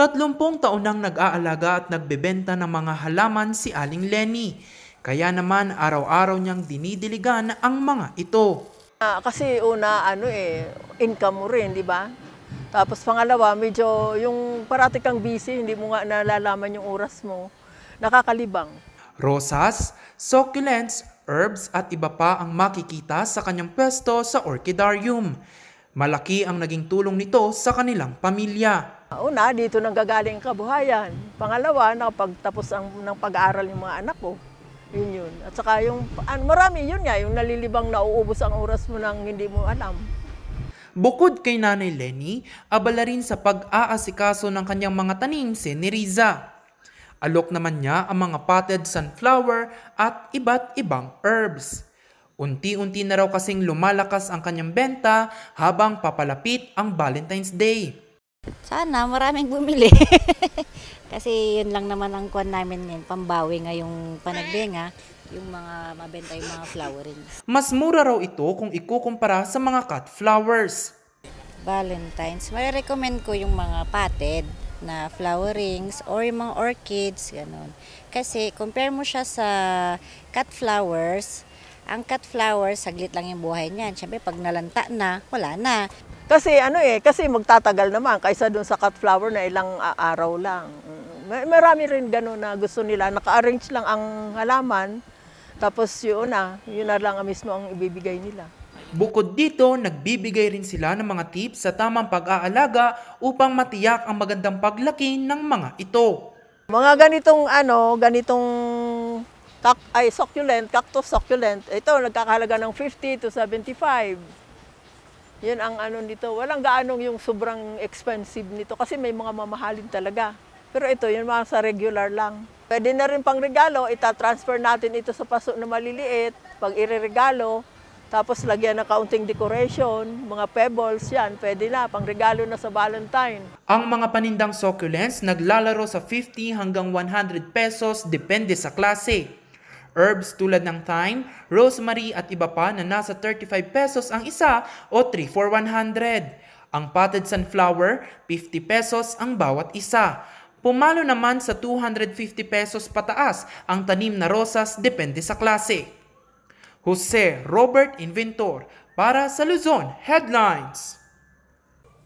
Tatlumpong taon nang nag-aalaga at nagbebenta ng mga halaman si Aling Lenny. Kaya naman araw-araw niyang dinidiligan ang mga ito. Ah, kasi una ano eh, income mo rin, di ba? Tapos pangalawa, medyo yung parati kang busy, hindi mo nga nalalaman yung oras mo. Nakakalibang. Rosas, succulents, herbs at iba pa ang makikita sa kanyang pwesto sa orchidarium. Malaki ang naging tulong nito sa kanilang pamilya. Una, dito nang gagaling ang kabuhayan. Pangalawa, nakapagtapos ang, ng pag-aaral ng mga anak ko. Yun yun. At saka yung, an, marami yun nga, yung nalilibang nauubos ang oras mo nang hindi mo alam. Bukod kay Nanay Lenny, abala rin sa pag-aasikaso ng kanyang mga tanim si ni Alok naman niya ang mga potted sunflower at iba't ibang herbs. Unti-unti na raw kasing lumalakas ang kanyang benta habang papalapit ang Valentine's Day. Sana maraming bumili. Kasi yun lang naman ang kuan namin ngayon, pambawi ngayong panagbenga, yung mga mabenta yung mga flowering. Mas mura raw ito kung ikukumpara sa mga cut flowers. Valentine's, may recommend ko yung mga potted na flowerings or yung mga orchids, ganun. Kasi compare mo siya sa cut flowers, ang cut flowers, saglit lang yung buhay niyan. Siyempre, pag nalanta na, wala na. Kasi ano eh, kasi magtatagal naman kaysa doon sa cut flower na ilang ah, araw lang. Mm, may, marami rin ganun na gusto nila, naka-arrange lang ang halaman, tapos yun na, yun na lang mismo ang ibibigay nila. Bukod dito, nagbibigay rin sila ng mga tips sa tamang pag-aalaga upang matiyak ang magandang paglaki ng mga ito. Mga ganitong ano, ganitong kak ay succulent, cactus succulent, ito nagkakahalaga ng 50 to 75. Yun ang ano nito. Walang gaanong yung sobrang expensive nito kasi may mga mamahalin talaga. Pero ito, yun mga sa regular lang. Pwede na rin pang regalo, itatransfer natin ito sa paso na maliliit, pag ireregalo, tapos lagyan ng kaunting decoration, mga pebbles, yan, pwede na, pang regalo na sa Valentine. Ang mga panindang succulents naglalaro sa 50 hanggang 100 pesos depende sa klase. Herbs tulad ng thyme, rosemary at iba pa na nasa 35 pesos ang isa o 3 for 100. Ang potted sunflower, 50 pesos ang bawat isa. Pumalo naman sa 250 pesos pataas ang tanim na rosas depende sa klase. Jose Robert Inventor para sa Luzon Headlines.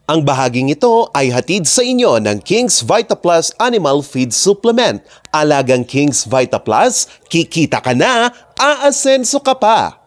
Ang bahaging ito ay hatid sa inyo ng King's Vita Plus Animal Feed Supplement. Alagang King's Vita Plus, kikita ka na, aasenso ka pa!